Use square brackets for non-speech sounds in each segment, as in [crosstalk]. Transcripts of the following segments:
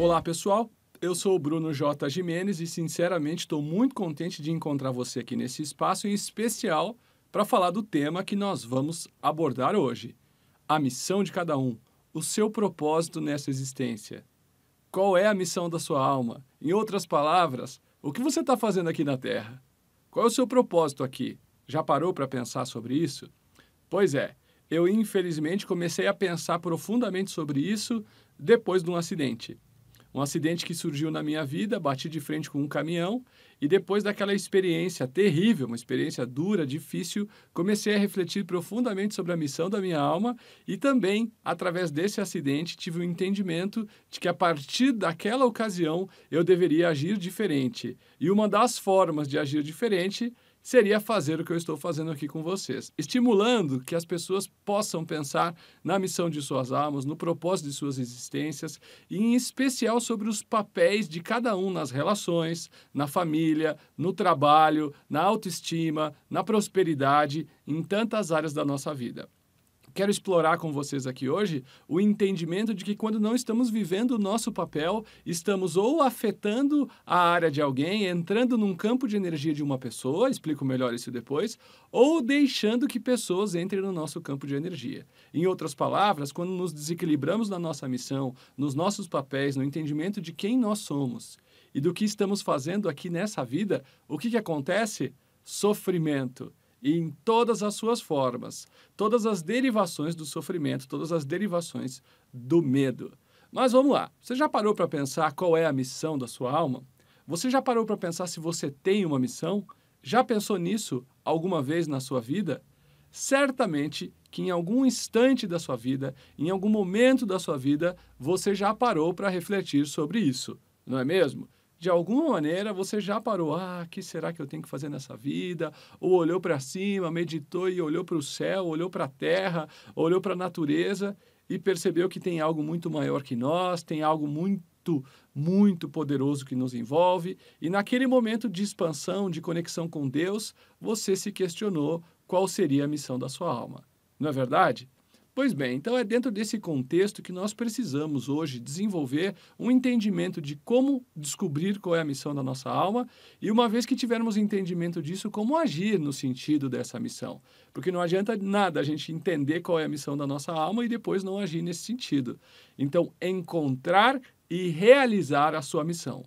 Olá, pessoal. Eu sou o Bruno J. Jimenez e, sinceramente, estou muito contente de encontrar você aqui nesse espaço, em especial para falar do tema que nós vamos abordar hoje: a missão de cada um, o seu propósito nessa existência. Qual é a missão da sua alma? Em outras palavras, o que você está fazendo aqui na Terra? Qual é o seu propósito aqui? Já parou para pensar sobre isso? Pois é, eu infelizmente comecei a pensar profundamente sobre isso depois de um acidente. Um acidente que surgiu na minha vida, bati de frente com um caminhão e depois daquela experiência terrível, uma experiência dura, difícil, comecei a refletir profundamente sobre a missão da minha alma e também, através desse acidente, tive o um entendimento de que a partir daquela ocasião eu deveria agir diferente. E uma das formas de agir diferente seria fazer o que eu estou fazendo aqui com vocês, estimulando que as pessoas possam pensar na missão de suas almas, no propósito de suas existências e, em especial, sobre os papéis de cada um nas relações, na família, no trabalho, na autoestima, na prosperidade, em tantas áreas da nossa vida quero explorar com vocês aqui hoje o entendimento de que quando não estamos vivendo o nosso papel, estamos ou afetando a área de alguém, entrando num campo de energia de uma pessoa, explico melhor isso depois, ou deixando que pessoas entrem no nosso campo de energia. Em outras palavras, quando nos desequilibramos na nossa missão, nos nossos papéis, no entendimento de quem nós somos e do que estamos fazendo aqui nessa vida, o que, que acontece? Sofrimento em todas as suas formas, todas as derivações do sofrimento, todas as derivações do medo. Mas vamos lá. Você já parou para pensar qual é a missão da sua alma? Você já parou para pensar se você tem uma missão? Já pensou nisso alguma vez na sua vida? Certamente que em algum instante da sua vida, em algum momento da sua vida, você já parou para refletir sobre isso, não é mesmo? de alguma maneira você já parou, ah, que será que eu tenho que fazer nessa vida? Ou olhou para cima, meditou e olhou para o céu, olhou para a terra, olhou para a natureza e percebeu que tem algo muito maior que nós, tem algo muito, muito poderoso que nos envolve. E naquele momento de expansão, de conexão com Deus, você se questionou qual seria a missão da sua alma. Não é verdade? Pois bem, então é dentro desse contexto que nós precisamos hoje desenvolver um entendimento de como descobrir qual é a missão da nossa alma e, uma vez que tivermos entendimento disso, como agir no sentido dessa missão. Porque não adianta nada a gente entender qual é a missão da nossa alma e depois não agir nesse sentido. Então, encontrar e realizar a sua missão.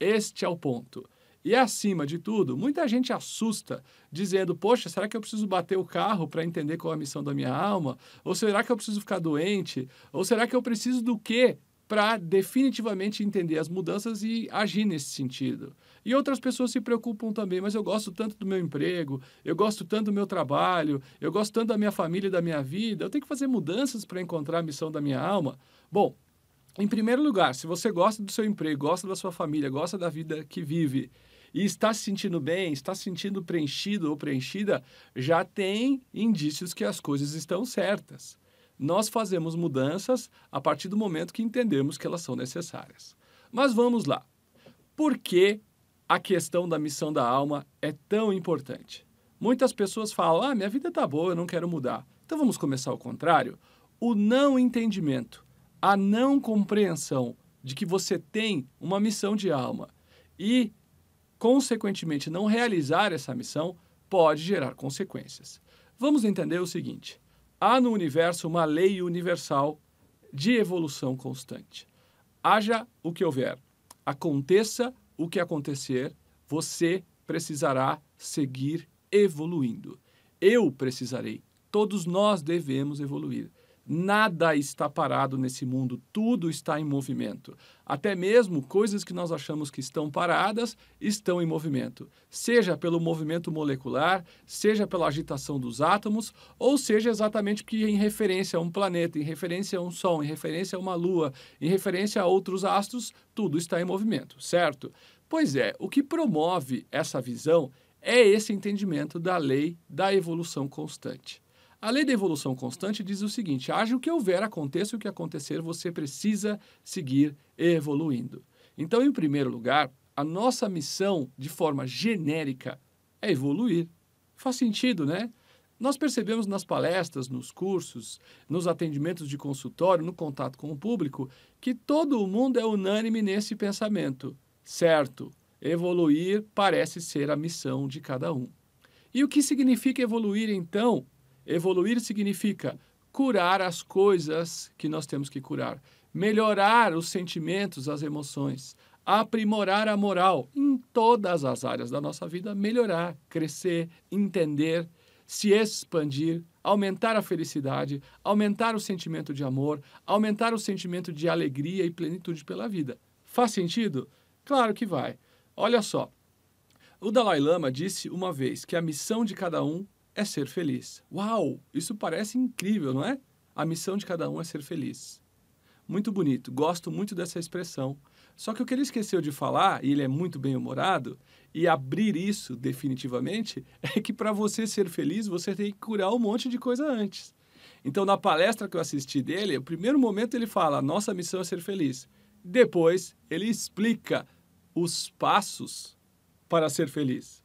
Este é o ponto. E acima de tudo, muita gente assusta dizendo: Poxa, será que eu preciso bater o carro para entender qual é a missão da minha alma? Ou será que eu preciso ficar doente? Ou será que eu preciso do quê para definitivamente entender as mudanças e agir nesse sentido. E outras pessoas se preocupam também, mas eu gosto tanto do meu emprego, eu gosto tanto do meu trabalho, eu gosto tanto da minha família e da minha vida, eu tenho que fazer mudanças para encontrar a missão da minha alma. Bom, em primeiro lugar, se você gosta do seu emprego, gosta da sua família, gosta da vida que vive, e está se sentindo bem, está se sentindo preenchido ou preenchida, já tem indícios que as coisas estão certas. Nós fazemos mudanças a partir do momento que entendemos que elas são necessárias. Mas vamos lá. Por que a questão da missão da alma é tão importante? Muitas pessoas falam: ah, minha vida está boa, eu não quero mudar. Então vamos começar ao contrário. O não entendimento, a não compreensão de que você tem uma missão de alma e consequentemente não realizar essa missão pode gerar consequências. Vamos entender o seguinte: há no universo uma lei universal de evolução constante. Haja o que houver, aconteça o que acontecer, você precisará seguir evoluindo. Eu precisarei, todos nós devemos evoluir. Nada está parado nesse mundo, tudo está em movimento. Até mesmo coisas que nós achamos que estão paradas estão em movimento, seja pelo movimento molecular, seja pela agitação dos átomos, ou seja exatamente que em referência a um planeta, em referência a um sol, em referência a uma lua, em referência a outros astros, tudo está em movimento, certo? Pois é, o que promove essa visão é esse entendimento da lei da evolução constante. A lei da evolução constante diz o seguinte: haja o que houver, aconteça o que acontecer, você precisa seguir evoluindo. Então, em primeiro lugar, a nossa missão, de forma genérica, é evoluir. Faz sentido, né? Nós percebemos nas palestras, nos cursos, nos atendimentos de consultório, no contato com o público, que todo mundo é unânime nesse pensamento. Certo, evoluir parece ser a missão de cada um. E o que significa evoluir, então, Evoluir significa curar as coisas que nós temos que curar, melhorar os sentimentos, as emoções, aprimorar a moral em todas as áreas da nossa vida, melhorar, crescer, entender, se expandir, aumentar a felicidade, aumentar o sentimento de amor, aumentar o sentimento de alegria e plenitude pela vida. Faz sentido? Claro que vai. Olha só. O Dalai Lama disse uma vez que a missão de cada um é ser feliz. Uau! Isso parece incrível, não é? A missão de cada um é ser feliz. Muito bonito, gosto muito dessa expressão. Só que o que ele esqueceu de falar, e ele é muito bem-humorado, e abrir isso definitivamente, [laughs] é que para você ser feliz, você tem que curar um monte de coisa antes. Então, na palestra que eu assisti dele, o primeiro momento ele fala: nossa missão é ser feliz. Depois, ele explica os passos para ser feliz.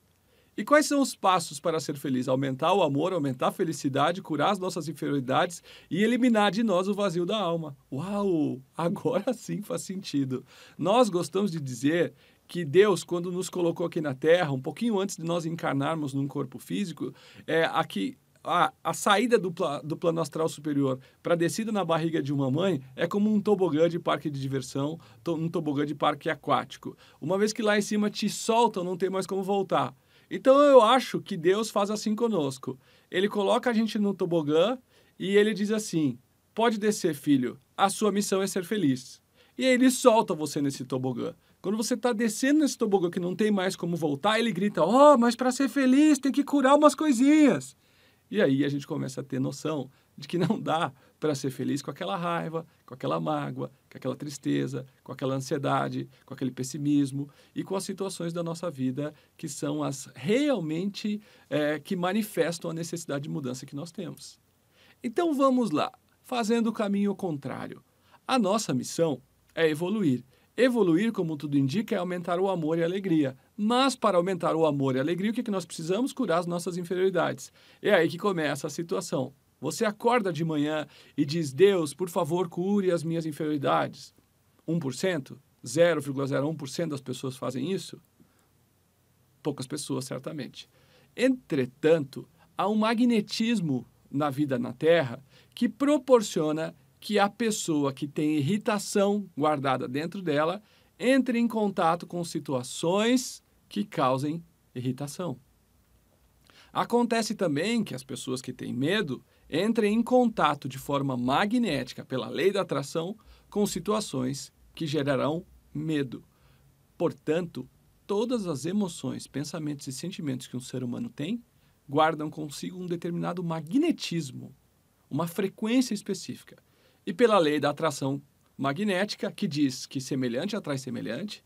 E quais são os passos para ser feliz? Aumentar o amor, aumentar a felicidade, curar as nossas inferioridades e eliminar de nós o vazio da alma. Uau! [laughs] Agora sim faz sentido. Nós gostamos de dizer que Deus, quando nos colocou aqui na Terra, um pouquinho antes de nós encarnarmos num corpo físico, é aqui a, a, saída do, pla, do, plano astral superior para a descida na barriga de uma mãe é como um tobogã de parque de diversão, to, um tobogã de parque aquático. Uma vez que lá em cima te soltam, não tem mais como voltar. Então eu acho que Deus faz assim conosco. Ele coloca a gente no tobogã e ele diz assim: pode descer, filho, a sua missão é ser feliz. E aí ele solta você nesse tobogã. Quando você está descendo nesse tobogã que não tem mais como voltar, ele grita: Oh, mas para ser feliz tem que curar umas coisinhas. E aí a gente começa a ter noção de que não dá para ser feliz com aquela raiva, com aquela mágoa, com aquela tristeza, com aquela ansiedade, com aquele pessimismo e com as situações da nossa vida que são as realmente é, que manifestam a necessidade de mudança que nós temos. Então vamos lá, fazendo o caminho contrário. A nossa missão é evoluir. Evoluir, como tudo indica, é aumentar o amor e a alegria. Mas para aumentar o amor e a alegria, o que, é que nós precisamos? Curar as nossas inferioridades. É aí que começa a situação. Você acorda de manhã e diz: Deus, por favor, cure as minhas inferioridades. 1%? 0,01% das pessoas fazem isso? Poucas pessoas, certamente. Entretanto, há um magnetismo na vida na Terra que proporciona que a pessoa que tem irritação guardada dentro dela entre em contato com situações que causem irritação. Acontece também que as pessoas que têm medo entre em contato de forma magnética pela lei da atração com situações que gerarão medo. Portanto, todas as emoções, pensamentos e sentimentos que um ser humano tem guardam consigo um determinado magnetismo, uma frequência específica. E pela lei da atração magnética, que diz que semelhante atrai semelhante,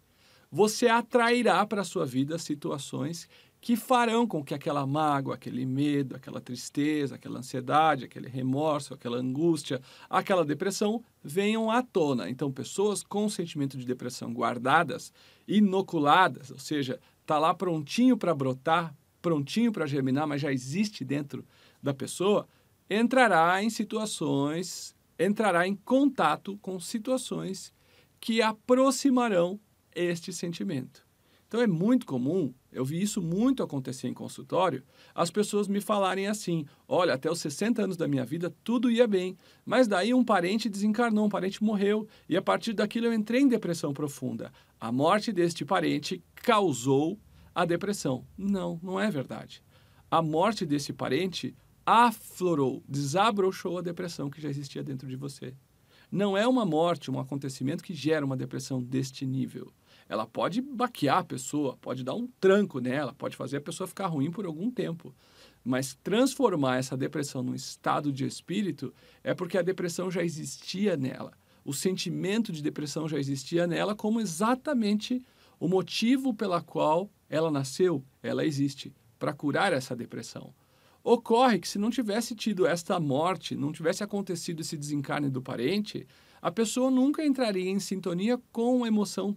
você atrairá para a sua vida situações que farão com que aquela mágoa, aquele medo, aquela tristeza, aquela ansiedade, aquele remorso, aquela angústia, aquela depressão venham à tona. Então, pessoas com sentimento de depressão guardadas, inoculadas, ou seja, está lá prontinho para brotar, prontinho para germinar, mas já existe dentro da pessoa, entrará em situações, entrará em contato com situações que aproximarão este sentimento. Então é muito comum, eu vi isso muito acontecer em consultório, as pessoas me falarem assim: olha, até os 60 anos da minha vida tudo ia bem, mas daí um parente desencarnou, um parente morreu, e a partir daquilo eu entrei em depressão profunda. A morte deste parente causou a depressão. Não, não é verdade. A morte desse parente aflorou, desabrochou a depressão que já existia dentro de você. Não é uma morte, um acontecimento que gera uma depressão deste nível. Ela pode baquear a pessoa, pode dar um tranco nela, pode fazer a pessoa ficar ruim por algum tempo. Mas transformar essa depressão num estado de espírito é porque a depressão já existia nela. O sentimento de depressão já existia nela como exatamente o motivo pela qual ela nasceu, ela existe para curar essa depressão. Ocorre que se não tivesse tido esta morte, não tivesse acontecido esse desencarne do parente, a pessoa nunca entraria em sintonia com a emoção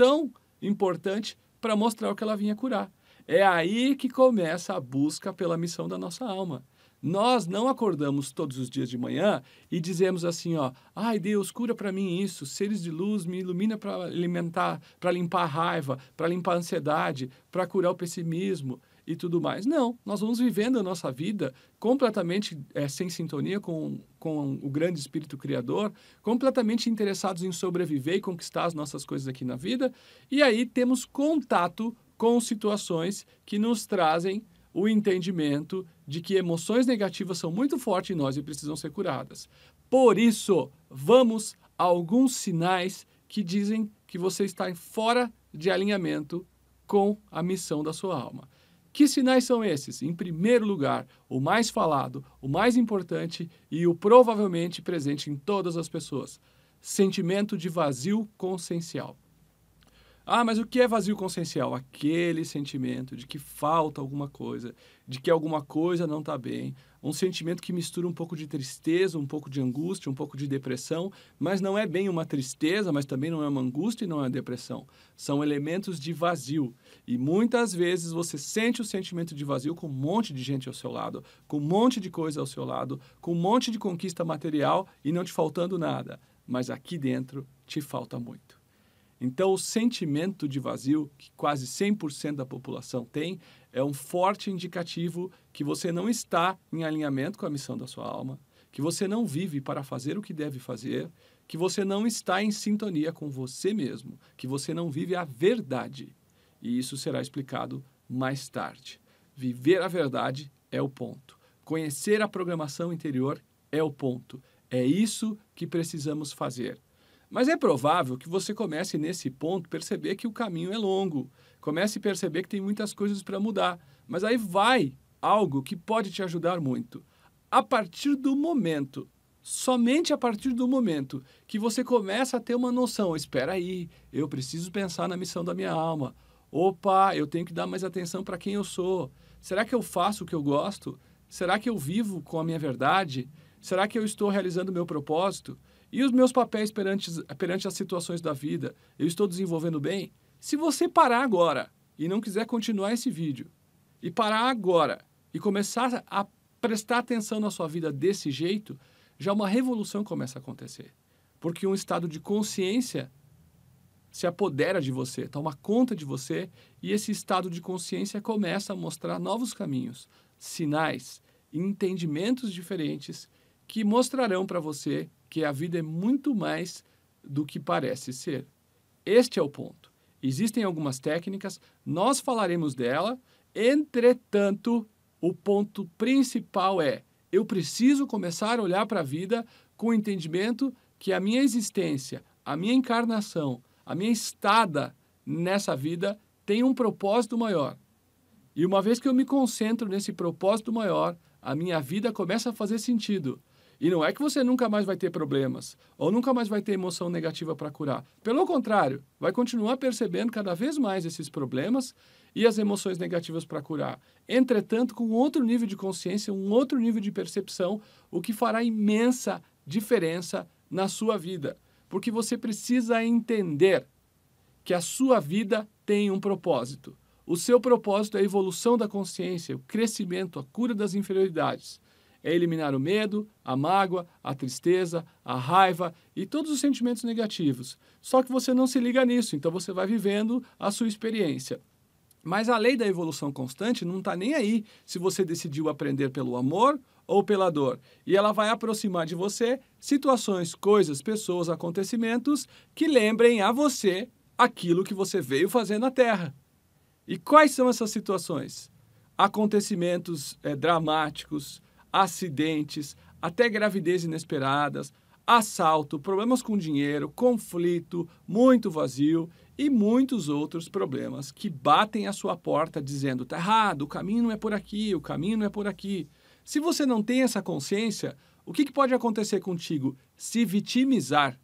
tão importante para mostrar o que ela vinha curar. É aí que começa a busca pela missão da nossa alma. Nós não acordamos todos os dias de manhã e dizemos assim, ó, ai Deus, cura para mim isso, seres de luz me ilumina para alimentar, para limpar a raiva, para limpar a ansiedade, para curar o pessimismo e tudo mais. Não, nós vamos vivendo a nossa vida completamente é, sem sintonia com, com o grande espírito criador, completamente interessados em sobreviver e conquistar as nossas coisas aqui na vida, e aí temos contato com situações que nos trazem o entendimento de que emoções negativas são muito fortes em nós e precisam ser curadas. Por isso, vamos a alguns sinais que dizem que você está fora de alinhamento com a missão da sua alma. Que sinais são esses? Em primeiro lugar, o mais falado, o mais importante e o provavelmente presente em todas as pessoas: sentimento de vazio consciencial. Ah, mas o que é vazio consciencial? Aquele sentimento de que falta alguma coisa, de que alguma coisa não está bem, um sentimento que mistura um pouco de tristeza, um pouco de angústia, um pouco de depressão, mas não é bem uma tristeza, mas também não é uma angústia e não é uma depressão. São elementos de vazio. E muitas vezes você sente o sentimento de vazio com um monte de gente ao seu lado, com um monte de coisa ao seu lado, com um monte de conquista material e não te faltando nada. Mas aqui dentro te falta muito. Então, o sentimento de vazio que quase 100% da população tem é um forte indicativo que você não está em alinhamento com a missão da sua alma, que você não vive para fazer o que deve fazer, que você não está em sintonia com você mesmo, que você não vive a verdade. E isso será explicado mais tarde. Viver a verdade é o ponto. Conhecer a programação interior é o ponto. É isso que precisamos fazer. Mas é provável que você comece nesse ponto perceber que o caminho é longo, comece a perceber que tem muitas coisas para mudar, mas aí vai algo que pode te ajudar muito. A partir do momento, somente a partir do momento que você começa a ter uma noção, espera aí, eu preciso pensar na missão da minha alma. Opa, eu tenho que dar mais atenção para quem eu sou. Será que eu faço o que eu gosto? Será que eu vivo com a minha verdade? Será que eu estou realizando o meu propósito? E os meus papéis perante, perante as situações da vida, eu estou desenvolvendo bem? Se você parar agora e não quiser continuar esse vídeo, e parar agora e começar a prestar atenção na sua vida desse jeito, já uma revolução começa a acontecer. Porque um estado de consciência se apodera de você, toma conta de você, e esse estado de consciência começa a mostrar novos caminhos, sinais, entendimentos diferentes que mostrarão para você que a vida é muito mais do que parece ser. Este é o ponto. Existem algumas técnicas, nós falaremos dela, entretanto, o ponto principal é: eu preciso começar a olhar para a vida com o entendimento que a minha existência, a minha encarnação, a minha estada nessa vida tem um propósito maior. E uma vez que eu me concentro nesse propósito maior, a minha vida começa a fazer sentido. E não é que você nunca mais vai ter problemas ou nunca mais vai ter emoção negativa para curar. Pelo contrário, vai continuar percebendo cada vez mais esses problemas e as emoções negativas para curar. Entretanto, com outro nível de consciência, um outro nível de percepção, o que fará imensa diferença na sua vida. Porque você precisa entender que a sua vida tem um propósito. O seu propósito é a evolução da consciência, o crescimento, a cura das inferioridades é eliminar o medo, a mágoa, a tristeza, a raiva e todos os sentimentos negativos. Só que você não se liga nisso, então você vai vivendo a sua experiência. Mas a lei da evolução constante não está nem aí se você decidiu aprender pelo amor ou pela dor. E ela vai aproximar de você situações, coisas, pessoas, acontecimentos que lembrem a você aquilo que você veio fazer na Terra. E quais são essas situações? Acontecimentos é, dramáticos, acidentes, até gravidez inesperadas, assalto, problemas com dinheiro, conflito, muito vazio e muitos outros problemas que batem à sua porta dizendo: tá errado, o caminho não é por aqui, o caminho não é por aqui. Se você não tem essa consciência, o que, que pode acontecer contigo? Se vitimizar.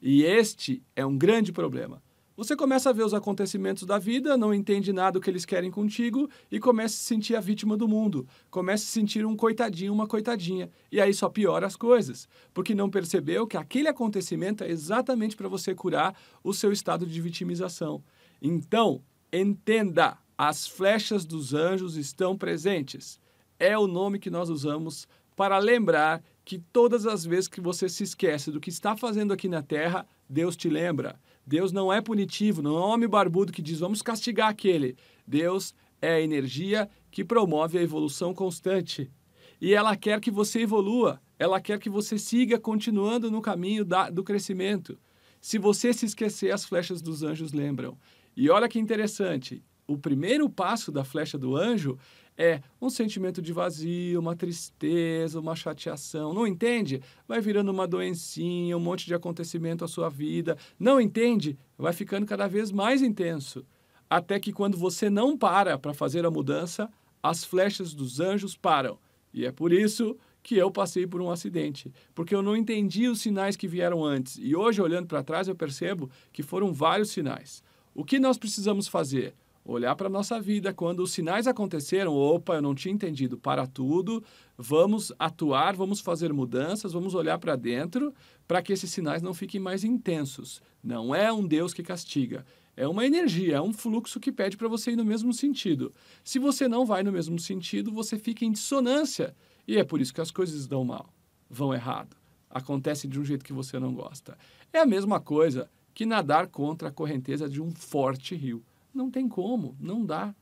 E este é um grande problema. Você começa a ver os acontecimentos da vida, não entende nada do que eles querem contigo e começa a se sentir a vítima do mundo. Começa a se sentir um coitadinho, uma coitadinha. E aí só piora as coisas, porque não percebeu que aquele acontecimento é exatamente para você curar o seu estado de vitimização. Então, entenda, as flechas dos anjos estão presentes. É o nome que nós usamos para lembrar que todas as vezes que você se esquece do que está fazendo aqui na terra, Deus te lembra. Deus não é punitivo, não é um homem barbudo que diz vamos castigar aquele. Deus é a energia que promove a evolução constante. E ela quer que você evolua, ela quer que você siga continuando no caminho da, do crescimento. Se você se esquecer, as flechas dos anjos lembram. E olha que interessante, o primeiro passo da flecha do anjo é um sentimento de vazio, uma tristeza, uma chateação. Não entende? Vai virando uma doencinha, um monte de acontecimento à sua vida. Não entende? Vai ficando cada vez mais intenso. Até que quando você não para para fazer a mudança, as flechas dos anjos param. E é por isso que eu passei por um acidente, porque eu não entendi os sinais que vieram antes. E hoje, olhando para trás, eu percebo que foram vários sinais. O que nós precisamos fazer? olhar para a nossa vida. Quando os sinais aconteceram, opa, eu não tinha entendido, para tudo, vamos atuar, vamos fazer mudanças, vamos olhar para dentro para que esses sinais não fiquem mais intensos. Não é um Deus que castiga. É uma energia, é um fluxo que pede para você ir no mesmo sentido. Se você não vai no mesmo sentido, você fica em dissonância. E é por isso que as coisas dão mal, vão errado, acontecem de um jeito que você não gosta. É a mesma coisa que nadar contra a correnteza de um forte rio. Não tem como, não dá.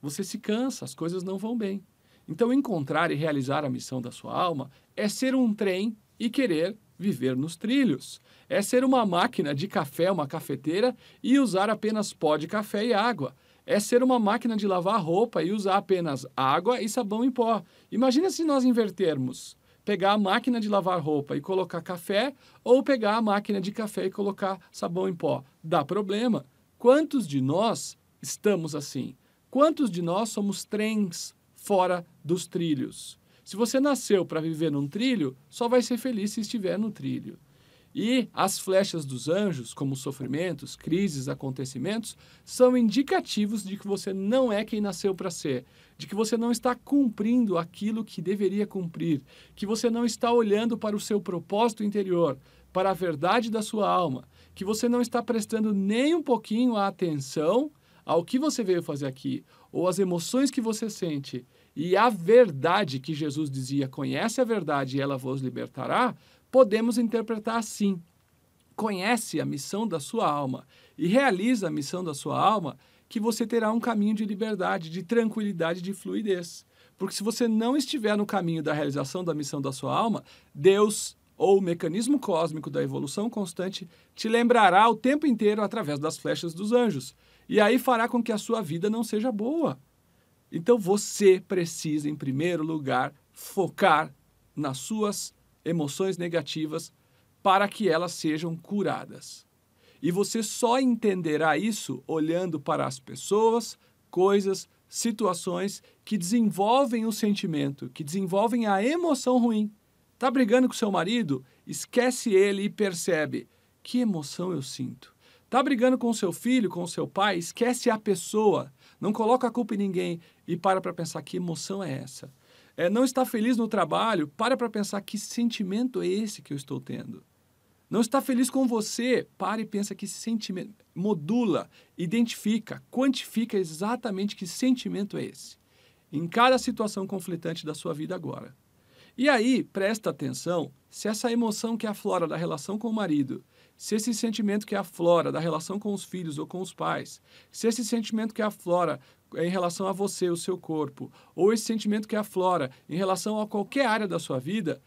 Você se cansa, as coisas não vão bem. Então, encontrar e realizar a missão da sua alma é ser um trem e querer viver nos trilhos. É ser uma máquina de café, uma cafeteira e usar apenas pó de café e água. É ser uma máquina de lavar roupa e usar apenas água e sabão em pó. Imagina se nós invertermos pegar a máquina de lavar roupa e colocar café ou pegar a máquina de café e colocar sabão em pó. Dá problema. Quantos de nós estamos assim? Quantos de nós somos trens fora dos trilhos? Se você nasceu para viver num trilho, só vai ser feliz se estiver no trilho. E as flechas dos anjos, como sofrimentos, crises, acontecimentos, são indicativos de que você não é quem nasceu para ser, de que você não está cumprindo aquilo que deveria cumprir, que você não está olhando para o seu propósito interior, para a verdade da sua alma, que você não está prestando nem um pouquinho a atenção ao que você veio fazer aqui, ou às emoções que você sente, e a verdade que Jesus dizia, conhece a verdade e ela vos libertará, podemos interpretar assim. Conhece a missão da sua alma e realiza a missão da sua alma, que você terá um caminho de liberdade, de tranquilidade, de fluidez. Porque se você não estiver no caminho da realização da missão da sua alma, Deus ou o mecanismo cósmico da evolução constante te lembrará o tempo inteiro através das flechas dos anjos. E aí fará com que a sua vida não seja boa. Então você precisa, em primeiro lugar, focar nas suas emoções negativas para que elas sejam curadas. E você só entenderá isso olhando para as pessoas, coisas, situações que desenvolvem o sentimento, que desenvolvem a emoção ruim. Tá brigando com seu marido? Esquece ele e percebe. Que emoção eu sinto. Tá brigando com seu filho, com seu pai, esquece a pessoa, não coloca a culpa em ninguém e para para pensar que emoção é essa. É, não está feliz no trabalho, para para pensar que sentimento é esse que eu estou tendo. Não está feliz com você, para e pensa que sentimento. Modula, identifica, quantifica exatamente que sentimento é esse. Em cada situação conflitante da sua vida agora. E aí, presta atenção se essa emoção que aflora da relação com o marido se esse sentimento que aflora da relação com os filhos ou com os pais, se esse sentimento que aflora eh, em relação a você, o seu corpo, ou esse sentimento que aflora em relação a qualquer área da sua vida,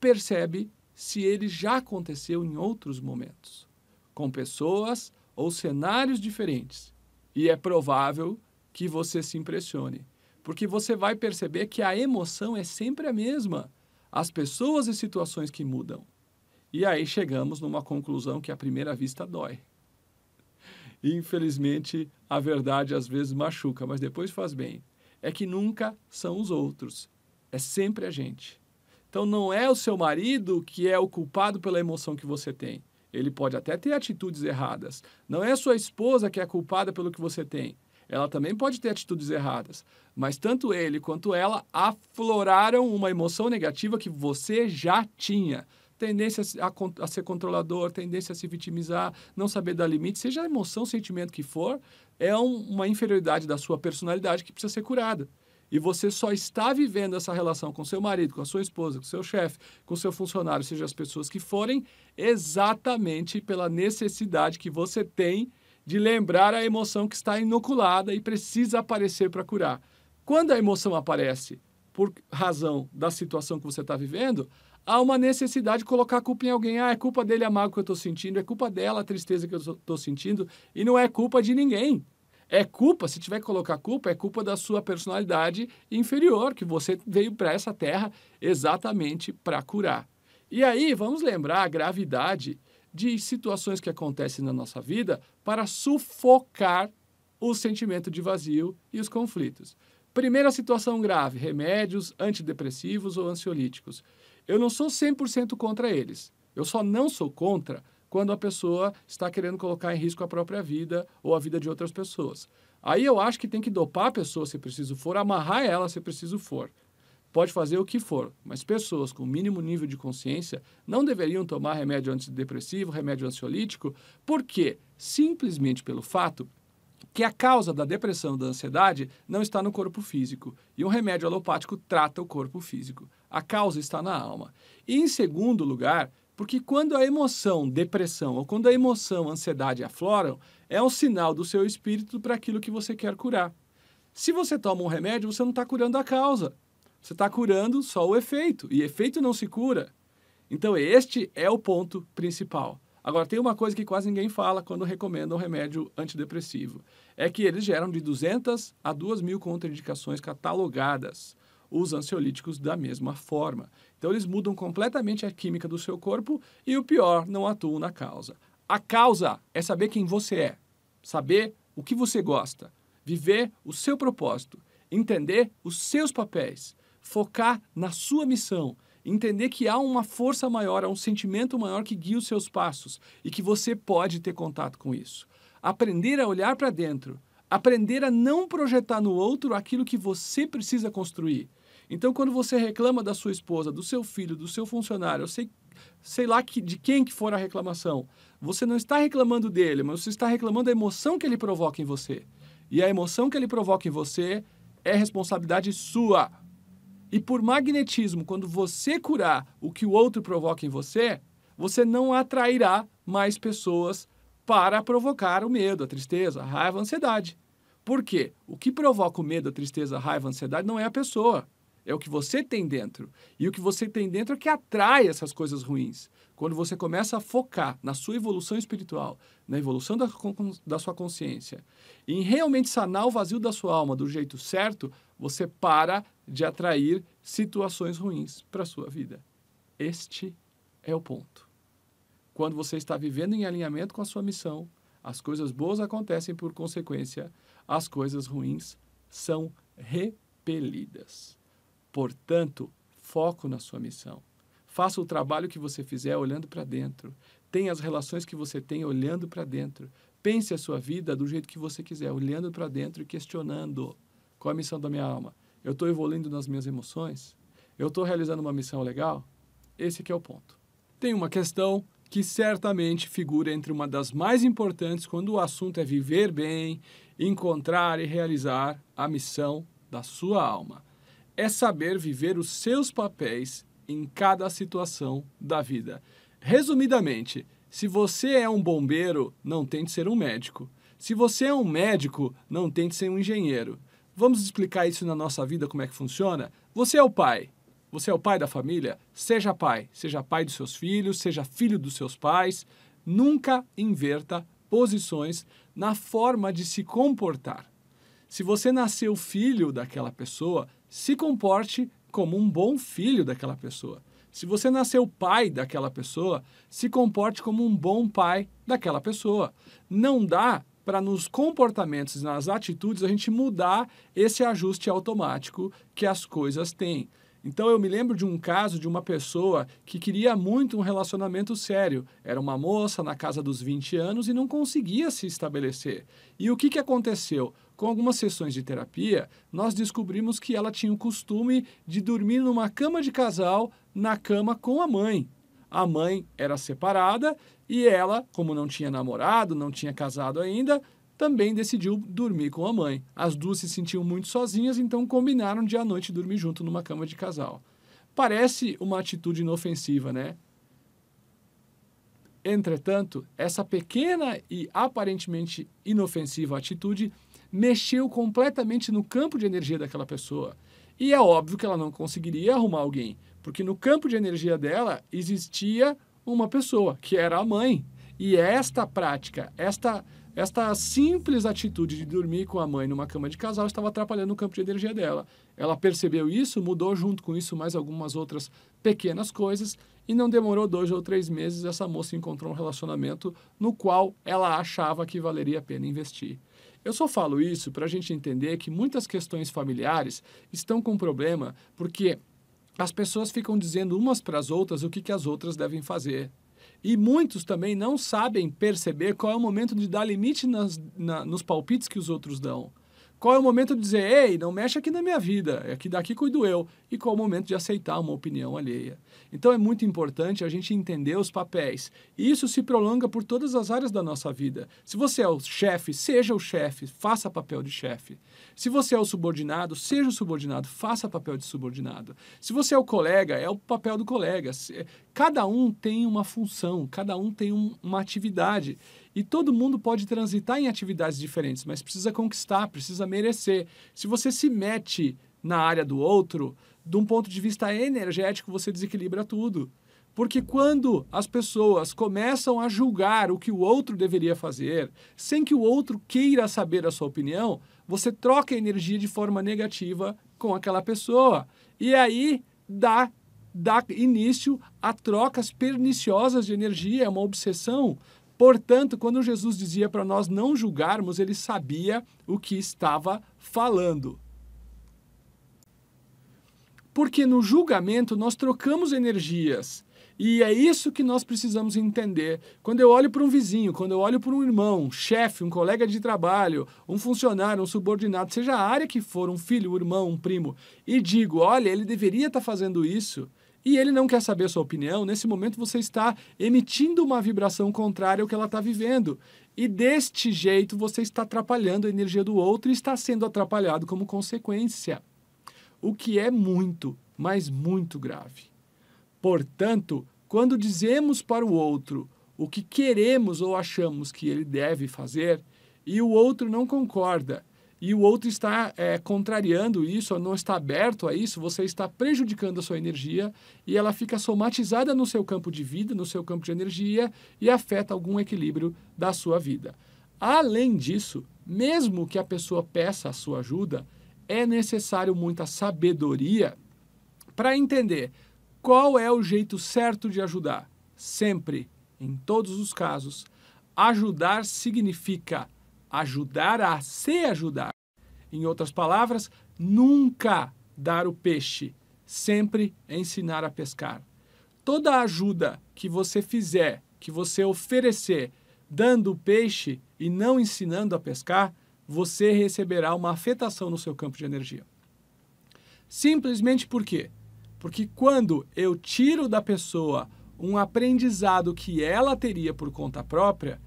percebe se ele já aconteceu em outros momentos, com pessoas ou cenários diferentes. E é provável que você se impressione, porque você vai perceber que a emoção é sempre a mesma, as pessoas e situações que mudam. E aí chegamos numa conclusão que à primeira vista dói. Infelizmente, a verdade às vezes machuca, mas depois faz bem. É que nunca são os outros, é sempre a gente. Então não é o seu marido que é o culpado pela emoção que você tem. Ele pode até ter atitudes erradas. Não é a sua esposa que é culpada pelo que você tem. Ela também pode ter atitudes erradas. Mas tanto ele quanto ela afloraram uma emoção negativa que você já tinha tendência a, a, ser controlador, tendência a se vitimizar, não saber dar limite, seja a emoção, sentimento que for, é um, uma inferioridade da sua personalidade que precisa ser curada. E você só está vivendo essa relação com seu marido, com a sua esposa, com seu chefe, com seu funcionário, seja as pessoas que forem, exatamente pela necessidade que você tem de lembrar a emoção que está inoculada e precisa aparecer para curar. Quando a emoção aparece por razão da situação que você está vivendo, há uma necessidade de colocar a culpa em alguém. Ah, é culpa dele a mágoa que eu estou sentindo, é culpa dela a tristeza que eu estou sentindo, e não é culpa de ninguém. É culpa, se tiver que colocar culpa, é culpa da sua personalidade inferior, que você veio para essa terra exatamente para curar. E aí, vamos lembrar a gravidade de situações que acontecem na nossa vida para sufocar o sentimento de vazio e os conflitos. Primeira situação grave: remédios antidepressivos ou ansiolíticos. Eu não sou 100% contra eles. Eu só não sou contra quando a pessoa está querendo colocar em risco a própria vida ou a vida de outras pessoas. Aí eu acho que tem que dopar a pessoa se preciso for, amarrar ela se preciso for. Pode fazer o que for, mas pessoas com mínimo nível de consciência não deveriam tomar remédio antidepressivo, remédio ansiolítico, porque simplesmente pelo fato que a causa da depressão, da ansiedade, não está no corpo físico. E um remédio alopático trata o corpo físico. A causa está na alma. E em segundo lugar, porque quando a emoção, depressão ou quando a emoção, ansiedade afloram, é um sinal do seu espírito para aquilo que você quer curar. Se você toma um remédio, você não está curando a causa. Você está curando só o efeito. E efeito não se cura. Então, este é o ponto principal. Agora, tem uma coisa que quase ninguém fala quando recomenda um remédio antidepressivo: é que eles geram de 200 a 2 mil contraindicações catalogadas. Os ansiolíticos, da mesma forma. Então, eles mudam completamente a química do seu corpo e o pior, não atuam na causa. A causa é saber quem você é, saber o que você gosta, viver o seu propósito, entender os seus papéis, focar na sua missão Entender que há uma força maior, há um sentimento maior que guia os seus passos e que você pode ter contato com isso. Aprender a olhar para dentro, aprender a não projetar no outro aquilo que você precisa construir. Então, quando você reclama da sua esposa, do seu filho, do seu funcionário, eu sei, sei lá que, de quem que for a reclamação, você não está reclamando dele, mas você está reclamando da emoção que ele provoca em você. E a emoção que ele provoca em você é responsabilidade sua. E por magnetismo, quando você curar o que o outro provoca em você, você não atrairá mais pessoas para provocar o medo, a tristeza, a raiva, a ansiedade. Por quê? O que provoca o medo, a tristeza, a raiva, a ansiedade não é a pessoa. É o que você tem dentro. E o que você tem dentro é que atrai essas coisas ruins. Quando você começa a focar na sua evolução espiritual, na evolução da, da sua consciência, em realmente sanar o vazio da sua alma do jeito certo, você para de atrair situações ruins para a sua vida. Este é o ponto. Quando você está vivendo em alinhamento com a sua missão, as coisas boas acontecem por consequência, as coisas ruins são repelidas. Portanto, foco na sua missão. Faça o trabalho que você fizer olhando para dentro. Tenha as relações que você tem olhando para dentro. Pense a sua vida do jeito que você quiser, olhando para dentro e questionando qual é a missão da minha alma. Eu estou evoluindo nas minhas emoções? Eu estou realizando uma missão legal? Esse é o ponto. Tem uma questão que certamente figura entre uma das mais importantes quando o assunto é viver bem, encontrar e realizar a missão da sua alma. É saber viver os seus papéis em cada situação da vida. Resumidamente, se você é um bombeiro, não tente ser um médico. Se você é um médico, não tente ser um engenheiro. Vamos explicar isso na nossa vida como é que funciona? Você é o pai. Você é o pai da família? Seja pai, seja pai dos seus filhos, seja filho dos seus pais, nunca inverta posições na forma de se comportar. Se você nasceu filho daquela pessoa, se comporte como um bom filho daquela pessoa. Se você nasceu pai daquela pessoa, se comporte como um bom pai daquela pessoa. Não dá para nos comportamentos, nas atitudes, a gente mudar esse ajuste automático que as coisas têm. Então eu me lembro de um caso de uma pessoa que queria muito um relacionamento sério. Era uma moça na casa dos 20 anos e não conseguia se estabelecer. E o que, que aconteceu? Com algumas sessões de terapia, nós descobrimos que ela tinha o costume de dormir numa cama de casal na cama com a mãe a mãe era separada e ela, como não tinha namorado, não tinha casado ainda, também decidiu dormir com a mãe. As duas se sentiam muito sozinhas, então combinaram de à noite dormir junto numa cama de casal. Parece uma atitude inofensiva, né? Entretanto, essa pequena e aparentemente inofensiva atitude mexeu completamente no campo de energia daquela pessoa. E é óbvio que ela não conseguiria arrumar alguém porque no campo de energia dela existia uma pessoa, que era a mãe. E esta prática, esta, esta simples atitude de dormir com a mãe numa cama de casal estava atrapalhando o campo de energia dela. Ela percebeu isso, mudou junto com isso mais algumas outras pequenas coisas e não demorou dois ou três meses essa moça encontrou um relacionamento no qual ela achava que valeria a pena investir. Eu só falo isso para a gente entender que muitas questões familiares estão com problema porque as pessoas ficam dizendo umas para as outras o que, que as outras devem fazer. E muitos também não sabem perceber qual é o momento de dar limite nas, na, nos palpites que os outros dão. Qual é o momento de dizer, ei, não mexe aqui na minha vida, é que daqui cuido eu. E qual é o momento de aceitar uma opinião alheia. Então é muito importante a gente entender os papéis. E isso se prolonga por todas as áreas da nossa vida. Se você é o chefe, seja o chefe, faça papel de chefe. Se você é o subordinado, seja o subordinado, faça papel de subordinado. Se você é o colega, é o papel do colega. Cada um tem uma função, cada um tem um, uma atividade. E todo mundo pode transitar em atividades diferentes, mas precisa conquistar, precisa merecer. Se você se mete na área do outro, de um ponto de vista energético, você desequilibra tudo. Porque quando as pessoas começam a julgar o que o outro deveria fazer, sem que o outro queira saber a sua opinião, você troca a energia de forma negativa com aquela pessoa. E aí dá, dá início a trocas perniciosas de energia, é uma obsessão. Portanto, quando Jesus dizia para nós não julgarmos, ele sabia o que estava falando. Porque no julgamento nós trocamos energias. E é isso que nós precisamos entender. Quando eu olho para um vizinho, quando eu olho para um irmão, um chefe, um colega de trabalho, um funcionário, um subordinado, seja a área que for, um filho, um irmão, um primo, e digo: olha, ele deveria estar tá fazendo isso, e ele não quer saber sua opinião, nesse momento você está emitindo uma vibração contrária ao que ela está vivendo. E deste jeito você está atrapalhando a energia do outro e está sendo atrapalhado como consequência. O que é muito, mas muito grave. Portanto, quando dizemos para o outro o que queremos ou achamos que ele deve fazer e o outro não concorda, e o outro está é, contrariando isso, não está aberto a isso, você está prejudicando a sua energia e ela fica somatizada no seu campo de vida, no seu campo de energia e afeta algum equilíbrio da sua vida. Além disso, mesmo que a pessoa peça a sua ajuda, é necessário muita sabedoria para entender qual é o jeito certo de ajudar. Sempre, em todos os casos, ajudar significa ajudar a se ajudar. Em outras palavras, nunca dar o peixe, sempre ensinar a pescar. Toda ajuda que você fizer, que você oferecer, dando o peixe e não ensinando a pescar, você receberá uma afetação no seu campo de energia. Simplesmente por quê? Porque quando eu tiro da pessoa um aprendizado que ela teria por conta própria,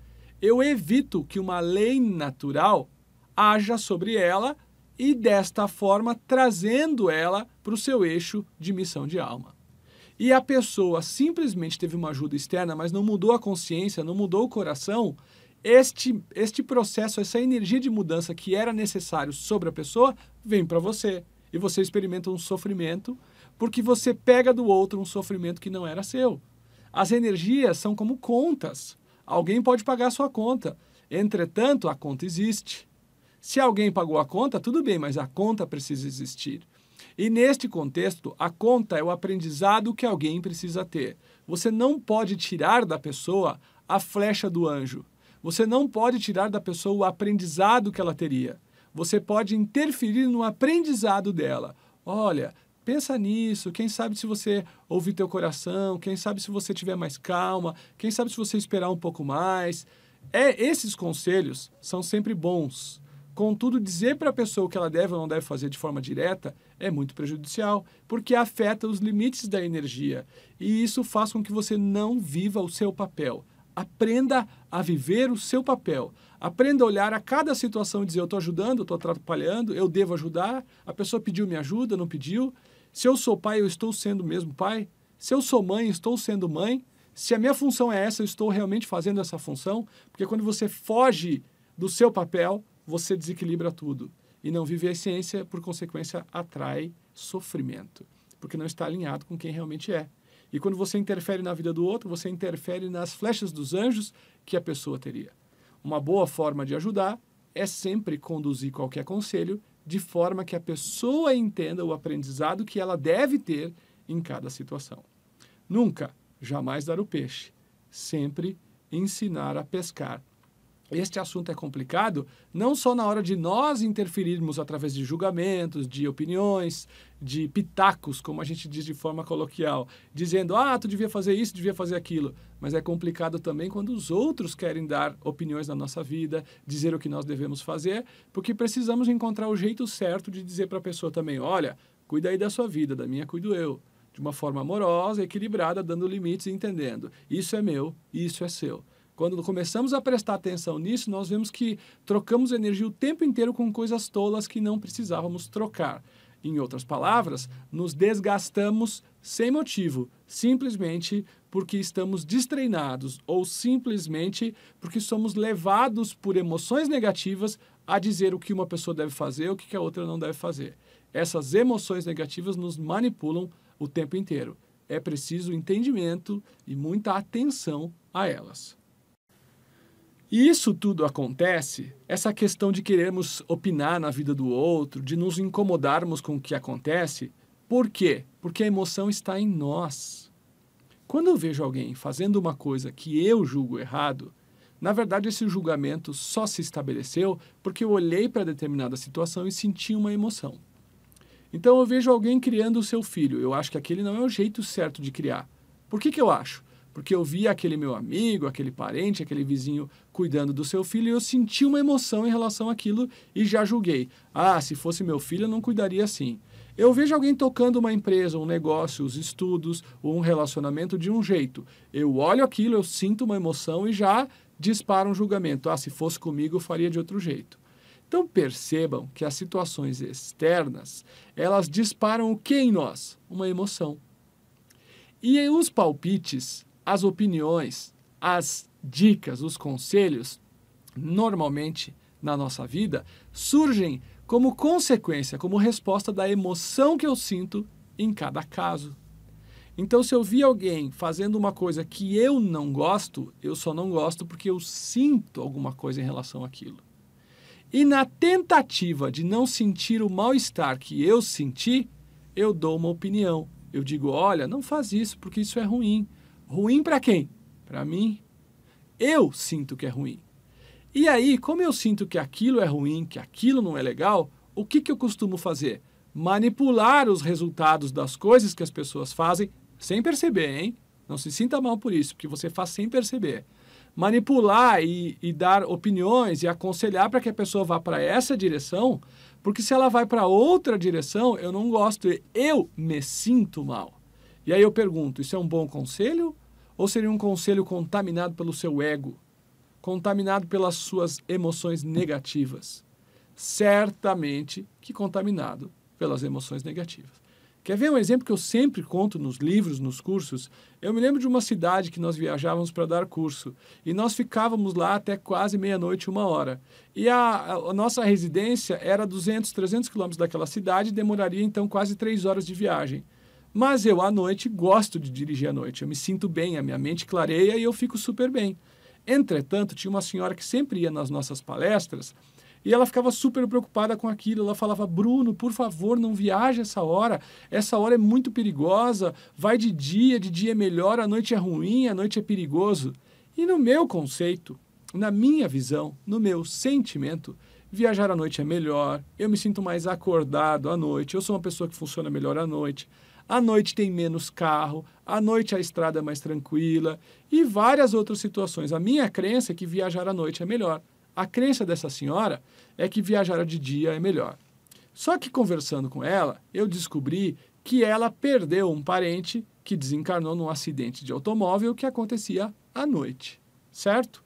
eu evito que uma lei natural haja sobre ela e, desta forma, trazendo ela para o seu eixo de missão de alma. E a pessoa simplesmente teve uma ajuda externa, mas não mudou a consciência, não mudou o coração. Este, este processo, essa energia de mudança que era necessário sobre a pessoa, vem para você. E você experimenta um sofrimento, porque você pega do outro um sofrimento que não era seu. As energias são como contas. Alguém pode pagar a sua conta. Entretanto, a conta existe. Se alguém pagou a conta, tudo bem, mas a conta precisa existir. E neste contexto, a conta é o aprendizado que alguém precisa ter. Você não pode tirar da pessoa a flecha do anjo. Você não pode tirar da pessoa o aprendizado que ela teria. Você pode interferir no aprendizado dela. Olha, Pensa nisso, quem sabe se você ouvir teu coração, quem sabe se você tiver mais calma, quem sabe se você esperar um pouco mais. É, esses conselhos são sempre bons. Contudo, dizer para a pessoa o que ela deve ou não deve fazer de forma direta é muito prejudicial, porque afeta os limites da energia e isso faz com que você não viva o seu papel. Aprenda a viver o seu papel. Aprenda a olhar a cada situação e dizer: eu estou ajudando, eu estou atrapalhando, eu devo ajudar, a pessoa pediu minha ajuda, não pediu. Se eu sou pai, eu estou sendo mesmo pai? Se eu sou mãe, estou sendo mãe? Se a minha função é essa, eu estou realmente fazendo essa função? Porque quando você foge do seu papel, você desequilibra tudo. E não vive a essência, por consequência, atrai sofrimento, porque não está alinhado com quem realmente é. E quando você interfere na vida do outro, você interfere nas flechas dos anjos que a pessoa teria. Uma boa forma de ajudar é sempre conduzir qualquer conselho de forma que a pessoa entenda o aprendizado que ela deve ter em cada situação. Nunca, jamais dar o peixe, sempre ensinar a pescar este assunto é complicado não só na hora de nós interferirmos através de julgamentos, de opiniões, de pitacos, como a gente diz de forma coloquial, dizendo, ah, tu devia fazer isso, devia fazer aquilo. Mas é complicado também quando os outros querem dar opiniões na nossa vida, dizer o que nós devemos fazer, porque precisamos encontrar o jeito certo de dizer para a pessoa também, olha, cuida aí da sua vida, da minha cuido eu. De uma forma amorosa, equilibrada, dando limites e entendendo. Isso é meu, isso é seu. Quando começamos a prestar atenção nisso, nós vemos que trocamos energia o tempo inteiro com coisas tolas que não precisávamos trocar. Em outras palavras, nos desgastamos sem motivo, simplesmente porque estamos destreinados ou simplesmente porque somos levados por emoções negativas a dizer o que uma pessoa deve fazer ou o que a outra não deve fazer. Essas emoções negativas nos manipulam o tempo inteiro. É preciso entendimento e muita atenção a elas. E isso tudo acontece, essa questão de querermos opinar na vida do outro, de nos incomodarmos com o que acontece, por quê? Porque a emoção está em nós. Quando eu vejo alguém fazendo uma coisa que eu julgo errado, na verdade esse julgamento só se estabeleceu porque eu olhei para determinada situação e senti uma emoção. Então eu vejo alguém criando o seu filho, eu acho que aquele não é o jeito certo de criar. Por que, que eu acho? Porque eu vi aquele meu amigo, aquele parente, aquele vizinho cuidando do seu filho e eu senti uma emoção em relação àquilo e já julguei. Ah, se fosse meu filho, eu não cuidaria assim. Eu vejo alguém tocando uma empresa, um negócio, os estudos, um relacionamento de um jeito. Eu olho aquilo, eu sinto uma emoção e já disparo um julgamento. Ah, se fosse comigo, eu faria de outro jeito. Então percebam que as situações externas, elas disparam o que em nós? Uma emoção. E os palpites, as opiniões, as dicas, os conselhos, normalmente na nossa vida, surgem como consequência, como resposta da emoção que eu sinto em cada caso. Então, se eu vi alguém fazendo uma coisa que eu não gosto, eu só não gosto porque eu sinto alguma coisa em relação àquilo. E na tentativa de não sentir o mal-estar que eu senti, eu dou uma opinião. Eu digo: olha, não faz isso porque isso é ruim. Ruim para quem? Para mim. Eu sinto que é ruim. E aí, como eu sinto que aquilo é ruim, que aquilo não é legal, o que, que eu costumo fazer? Manipular os resultados das coisas que as pessoas fazem sem perceber, hein? Não se sinta mal por isso, porque você faz sem perceber. Manipular e, e dar opiniões e aconselhar para que a pessoa vá para essa direção, porque se ela vai para outra direção, eu não gosto, eu me sinto mal. E aí eu pergunto: isso é um bom conselho ou seria um conselho contaminado pelo seu ego, contaminado pelas suas emoções negativas? Certamente que contaminado pelas emoções negativas. Quer ver um exemplo que eu sempre conto nos livros, nos cursos? Eu me lembro de uma cidade que nós viajávamos para dar curso e nós ficávamos lá até quase meia-noite, uma hora. E a, a, nossa residência era 200, 300 quilômetros daquela cidade e demoraria então quase três horas de viagem. Mas eu, à noite, gosto de dirigir à noite. Eu me sinto bem, a minha mente clareia e eu fico super bem. Entretanto, tinha uma senhora que sempre ia nas nossas palestras e ela ficava super preocupada com aquilo. Ela falava: Bruno, por favor, não viaje essa hora. Essa hora é muito perigosa. Vai de dia, de dia é melhor, a noite é ruim, a noite é perigoso. E no meu conceito, na minha visão, no meu sentimento, viajar à noite é melhor. Eu me sinto mais acordado à noite. Eu sou uma pessoa que funciona melhor à noite à noite tem menos carro, à noite a estrada é mais tranquila e várias outras situações. A minha crença é que viajar à noite é melhor. A crença dessa senhora é que viajar de dia é melhor. Só que conversando com ela, eu descobri que ela perdeu um parente que desencarnou num acidente de automóvel que acontecia à noite, certo?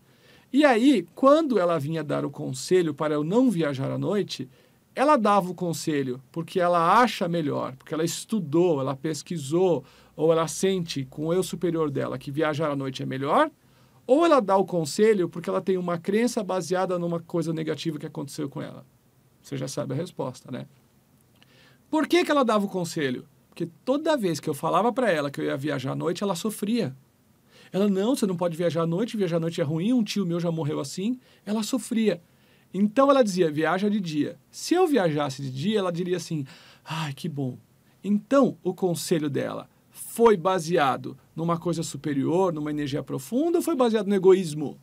E aí, quando ela vinha dar o conselho para eu não viajar à noite, ela dava o conselho porque ela acha melhor, porque ela estudou, ela pesquisou, ou ela sente com o eu superior dela que viajar à noite é melhor, ou ela dá o conselho porque ela tem uma crença baseada numa coisa negativa que aconteceu com ela. Você já sabe a resposta, né? Por que, que ela dava o conselho? Porque toda vez que eu falava para ela que eu ia viajar à noite, ela sofria. Ela, não, você não pode viajar à noite, viajar à noite é ruim, um tio meu já morreu assim. Ela sofria. Então ela dizia: viaja de dia. Se eu viajasse de dia, ela diria assim: ai, que bom. Então o conselho dela foi baseado numa coisa superior, numa energia profunda ou foi baseado no egoísmo?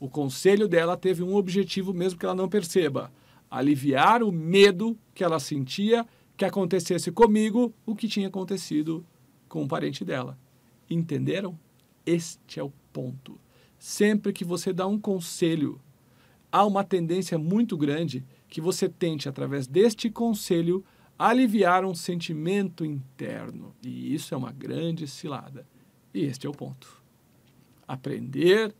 O conselho dela teve um objetivo mesmo que ela não perceba: aliviar o medo que ela sentia que acontecesse comigo o que tinha acontecido com um parente dela. Entenderam? Este é o ponto. Sempre que você dá um conselho há uma tendência muito grande que você tente, através deste conselho, aliviar um sentimento interno. E isso é uma grande cilada. E este é o ponto. Aprender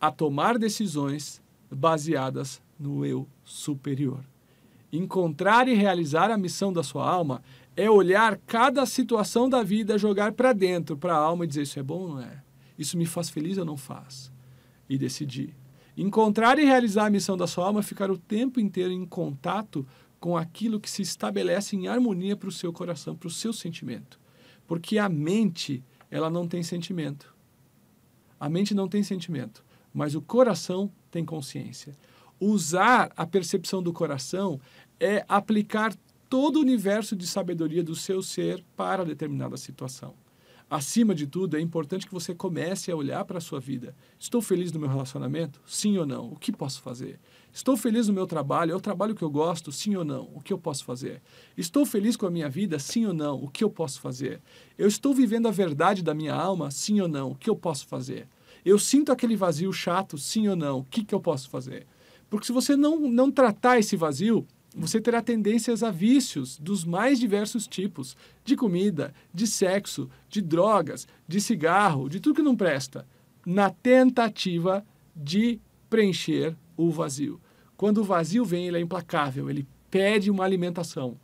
a tomar decisões baseadas no eu superior. Encontrar e realizar a missão da sua alma é olhar cada situação da vida, jogar para dentro, para a alma e dizer: Isso é bom ou não é? Isso me faz feliz ou não faz? E decidir Encontrar e realizar a missão da sua alma é ficar o tempo inteiro em contato com aquilo que se estabelece em harmonia para o seu coração, para o seu sentimento. Porque a mente, ela não tem sentimento. A mente não tem sentimento, mas o coração tem consciência. Usar a percepção do coração é aplicar todo o universo de sabedoria do seu ser para determinada situação acima de tudo, é importante que você comece a olhar para a sua vida. Estou feliz no meu relacionamento? Sim ou não? O que posso fazer? Estou feliz no meu trabalho? É o trabalho que eu gosto? Sim ou não? O que eu posso fazer? Estou feliz com a minha vida? Sim ou não? O que eu posso fazer? Eu estou vivendo a verdade da minha alma? Sim ou não? O que eu posso fazer? Eu sinto aquele vazio chato? Sim ou não? O que, que eu posso fazer? Porque se você não, não tratar esse vazio, você terá tendências a vícios dos mais diversos tipos: de comida, de sexo, de drogas, de cigarro, de tudo que não presta, na tentativa de preencher o vazio. Quando o vazio vem, ele é implacável, ele pede uma alimentação.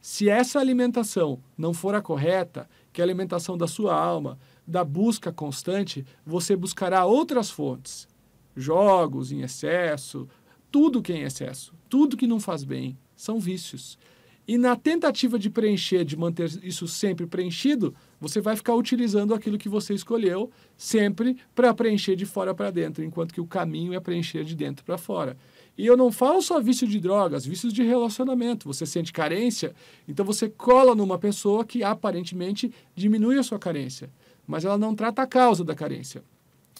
Se essa alimentação não for a correta, que é a alimentação da sua alma, da busca constante, você buscará outras fontes. Jogos em excesso, tudo que é em excesso, tudo que não faz bem, são vícios. E na tentativa de preencher, de manter isso sempre preenchido, você vai ficar utilizando aquilo que você escolheu sempre para preencher de fora para dentro, enquanto que o caminho é preencher de dentro para fora. E eu não falo só vício de drogas, vícios de relacionamento. Você sente carência, então você cola numa pessoa que aparentemente diminui a sua carência, mas ela não trata a causa da carência.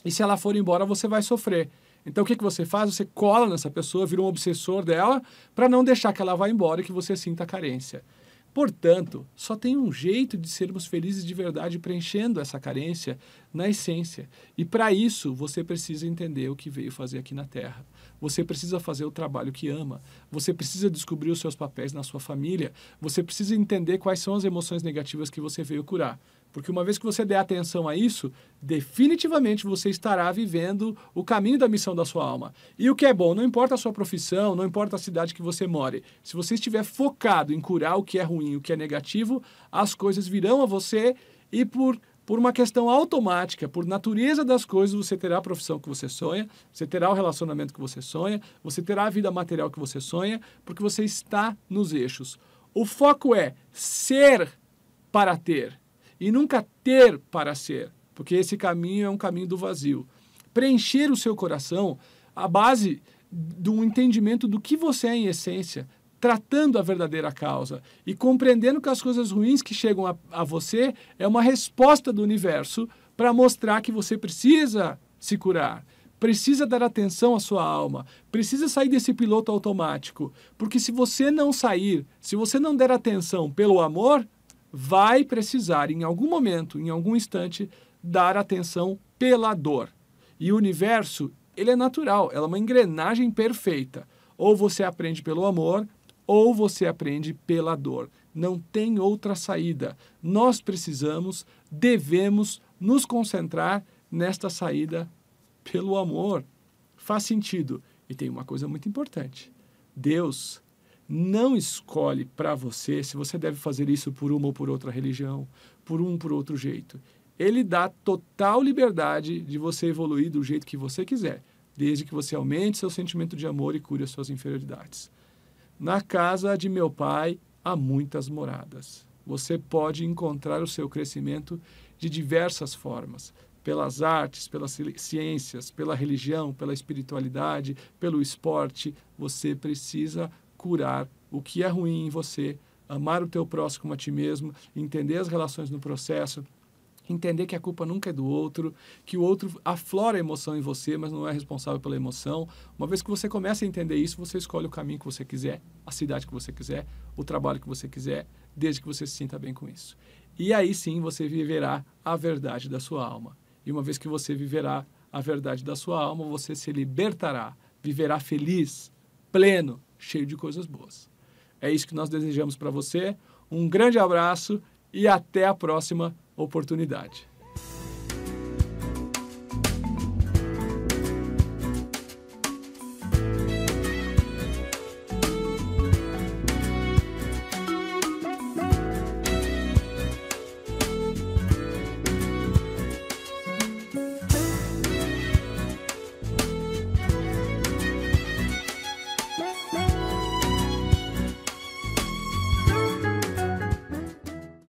E se ela for embora, você vai sofrer. Então o que, que você faz? Você cola nessa pessoa, vira um obsessor dela, para não deixar que ela vá embora e que você sinta a carência. Portanto, só tem um jeito de sermos felizes de verdade preenchendo essa carência na essência. E para isso, você precisa entender o que veio fazer aqui na Terra. Você precisa fazer o trabalho que ama. Você precisa descobrir os seus papéis na sua família. Você precisa entender quais são as emoções negativas que você veio curar. Porque uma vez que você der atenção a isso, definitivamente você estará vivendo o caminho da missão da sua alma. E o que é bom, não importa a sua profissão, não importa a cidade que você more, se você estiver focado em curar o que é ruim, o que é negativo, as coisas virão a você e por por uma questão automática, por natureza das coisas, você terá a profissão que você sonha, você terá o relacionamento que você sonha, você terá a vida material que você sonha, porque você está nos eixos. O foco é ser para ter e nunca ter para ser, porque esse caminho é um caminho do vazio. Preencher o seu coração à base do entendimento do que você é em essência, tratando a verdadeira causa e compreendendo que as coisas ruins que chegam a, a você é uma resposta do universo para mostrar que você precisa se curar, precisa dar atenção à sua alma, precisa sair desse piloto automático, porque se você não sair, se você não der atenção pelo amor, vai precisar, em algum momento, em algum instante, dar atenção pela dor. E o universo, ele é natural, ela é uma engrenagem perfeita. Ou você aprende pelo amor, ou você aprende pela dor. Não tem outra saída. Nós precisamos, devemos nos concentrar nesta saída pelo amor. Faz sentido. E tem uma coisa muito importante: Deus não escolhe para você se você deve fazer isso por uma ou por outra religião, por um ou por outro jeito. Ele dá total liberdade de você evoluir do jeito que você quiser, desde que você aumente seu sentimento de amor e cure as suas inferioridades. Na casa de meu pai há muitas moradas. Você pode encontrar o seu crescimento de diversas formas, pelas artes, pelas ciências, pela religião, pela espiritualidade, pelo esporte. Você precisa curar o que é ruim em você, amar o teu próximo como a ti mesmo, entender as relações no processo, entender que a culpa nunca é do outro, que o outro aflora a emoção em você, mas não é responsável pela emoção. Uma vez que você começa a entender isso, você escolhe o caminho que você quiser, a cidade que você quiser, o trabalho que você quiser, desde que você se sinta bem com isso. E aí sim você viverá a verdade da sua alma. E uma vez que você viverá a verdade da sua alma, você se libertará, viverá feliz, pleno, cheio de coisas boas. É isso que nós desejamos para você. Um grande abraço e até a próxima oportunidade.